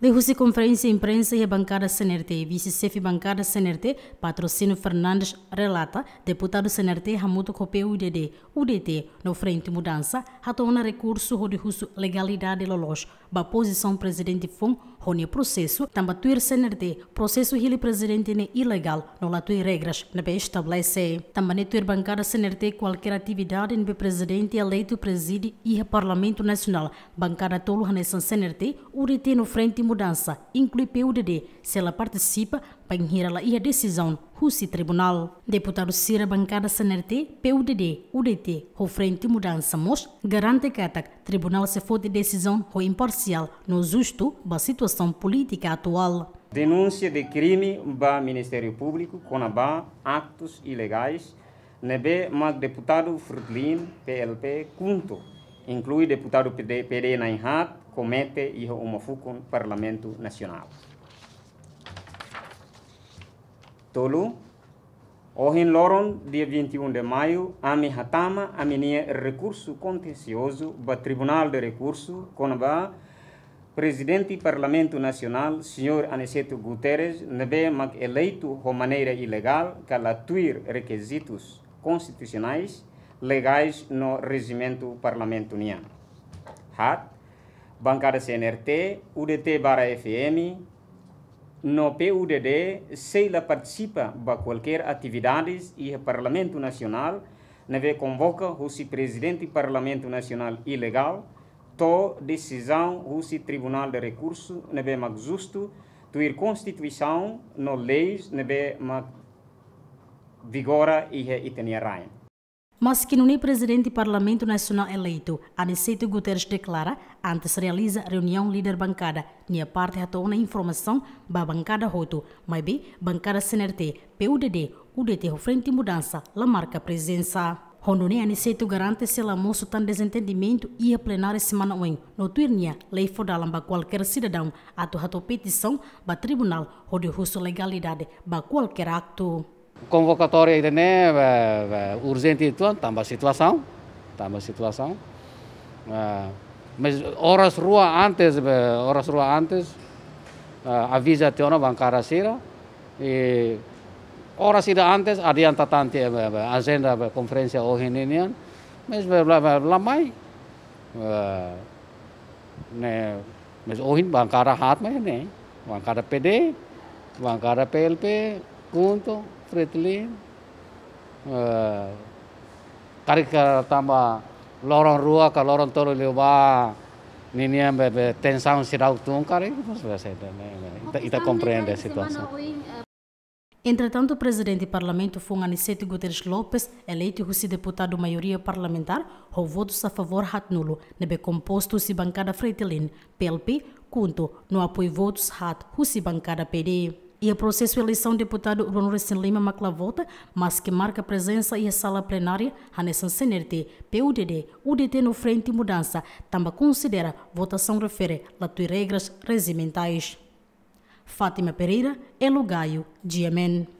de Rússia Conferência Imprensa e a Bancada CNRT, vice-chefe Bancada CNRT, Patrocínio Fernandes, relata, deputado CNRT Ramuto Copé UDD, UDT, no Frente Mudança, retorna recurso de Russo Legalidade Lolos, ba posição presidente FUM, Rony processo, tambatuir CNRT, processo rile presidente ne ilegal, no latui regras, na be estabelece. Também tuir Bancada CNRT qualquer atividade, ne presidente eleito preside e Parlamento Nacional, Bancada Tolo Hanessan CNRT, UDT no Frente mudança inclui PUDD se ela participa Panghira la a decisão do Tribunal. Deputado Cira Bancada Sanerte, PUDD, UDT, o frente mudança mos, garante que atac Tribunal se for de decisão ou imparcial no justo ba situação política atual. Denúncia de crime ba Ministério Público, conabá, actos ilegais, nebe mag deputado Frutlin, PLP, Cunto inclui deputado Pereira Nainhat, comete e homofuco no Parlamento Nacional. Tolu, em Loron, dia 21 de maio, Ami Hatama, aminia recurso contencioso ba Tribunal de Recurso, o Presidente do Parlamento Nacional, Sr. Aniceto Guterres, não mag eleito de maneira ilegal, calatuir requisitos constitucionais, legais no regimento parlamentuniano. Hat, bancada CNRT, UDT barra FM, no PUDD, se ela participa de qualquer atividades e o Parlamento Nacional, neve convoca o presidente do Parlamento Nacional ilegal, to decisão do Tribunal de Recurso, neve mais justo, ir Constituição, no leis, neve mais vigora e itinerário. Mas que não é presidente do Parlamento Nacional eleito, Aniceto Guterres declara, antes realiza reunião líder bancada, minha parte atou na informação ba bancada roto, mas bem, bancada CNRT, PUDD, UDT, Frente Mudança, la marca presença. Rondônia Aniceto garante se ela moço tan desentendimento e a plenária semana em No lei fodalam para qualquer cidadão, ato rato petição para tribunal, russo legalidade para qualquer acto. Convocatória ini eh, eh, urgente itu tambah situação, tambah situação. Eh, mas horas rua antes, horas rua antes, avisa Tiona Bankara Sira e horas ida antes adianta a agenda conferência hoje dia, mas lamai né, mas hoje em hat mas né, Bankara PD, Bankara PLP, Kunto, Fridlin, uh, eh, tarik ka tamba lorong rua ka lorong tolu liuba ninia bebe tensão será o tum cara mas vai ser ita, ita compreende a situação eh, Entretanto, o presidente do parlamento foi Aniceto Guterres Lopes, eleito como deputado maioria parlamentar, o voto a favor hat nulo, nebe composto se bancada Freitilin, PLP, junto no apoio votos hat, se bancada PD e a é processo eleição do deputado Bruno Recém Lima Maclavota, mas que marca presença e a sala plenária Hanessan Senerte, PUDD, UDT no Frente Mudança, também considera votação refere latui regras regimentais. Fátima Pereira, Elogaio, Diamen.